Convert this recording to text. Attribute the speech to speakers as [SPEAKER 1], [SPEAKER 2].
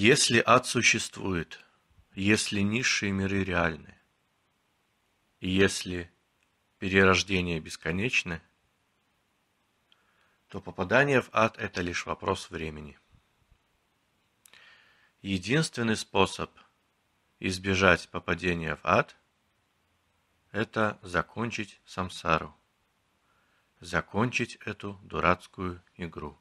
[SPEAKER 1] Если ад существует, если низшие миры реальны, и если перерождение бесконечны, то попадание в ад – это лишь вопрос времени. Единственный способ избежать попадения в ад – это закончить самсару, закончить
[SPEAKER 2] эту дурацкую игру.